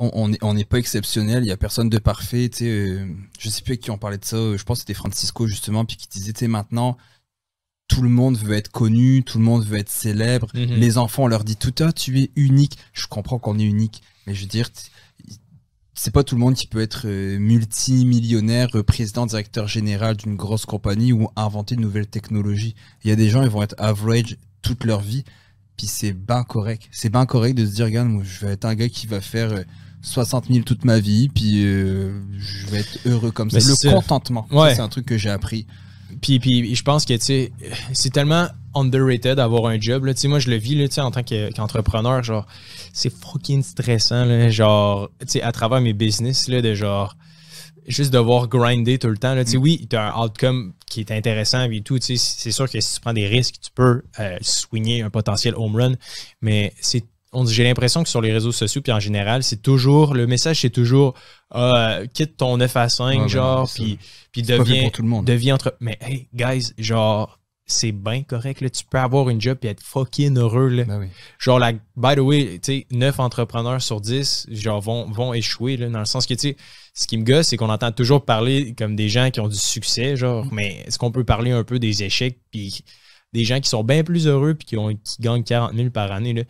on n'est pas exceptionnel, il y a personne de parfait. Tu sais, euh, je sais plus avec qui on parlait de ça, je pense que c'était Francisco justement, puis qui disait, maintenant, tout le monde veut être connu, tout le monde veut être célèbre. Mhm. Les enfants, on leur dit tout, à tu es unique. Je comprends qu'on est unique, mais je veux dire, c'est pas tout le monde qui peut être euh, multimillionnaire, euh, président, directeur général d'une grosse compagnie ou inventer de nouvelles technologies. Il y a des gens, ils vont être average toute leur vie, puis c'est bien correct. C'est bien correct de se dire, regarde, je vais être un gars qui va faire. 60 000 toute ma vie, puis euh, je vais être heureux comme ça. le contentement, c'est un truc que j'ai appris. Puis, je pense que c'est tellement underrated d'avoir un job. Là. Moi, je le vis là, en tant qu'entrepreneur. genre, c'est fucking stressant. Là, genre, à travers mes business, là, de genre, juste devoir grinder tout le temps. Là. Mm. Oui, tu as un outcome qui est intéressant et tout. C'est sûr que si tu prends des risques, tu peux euh, swinguer un potentiel home run, mais c'est j'ai l'impression que sur les réseaux sociaux, puis en général, c'est toujours, le message, c'est toujours, ah, quitte ton 9 à 5, ben genre, puis, puis deviens, deviens entre, mais hey, guys, genre, c'est bien correct, là, tu peux avoir une job et être fucking heureux, là. Ben genre, la, by the way, tu sais, 9 entrepreneurs sur 10, genre, vont, vont échouer, là, dans le sens que, tu sais, ce qui me gosse, c'est qu'on entend toujours parler comme des gens qui ont du succès, genre, mm. mais est-ce qu'on peut parler un peu des échecs, puis des gens qui sont bien plus heureux, puis qui, ont, qui gagnent 40 000 par année, là?